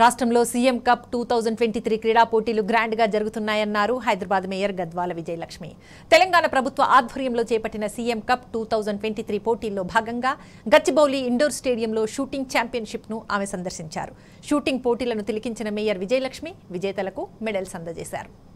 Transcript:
రాష్ట్రంలో CM cup two thousand twenty three క్రీడా పోటీలు గ్రాండ్ గా జరుగుతున్నాయన్నారు హైదరాబాద్ మేయర్ గద్వాల విజయలక్ష్మి తెలంగాణ ప్రభుత్వ ఆధ్వర్యంలో చేపట్టిన CM cup two thousand twenty three పోటీల్లో భాగంగా గచ్చిబౌలి ఇండోర్ స్టేడియంలో షూటింగ్ ను ఆమె సందర్శించారు షూటింగ్ పోటీలను తిలికించిన మేయర్ విజయలక్ష్మి విజేతలకు మెడల్స్ అందజేశారు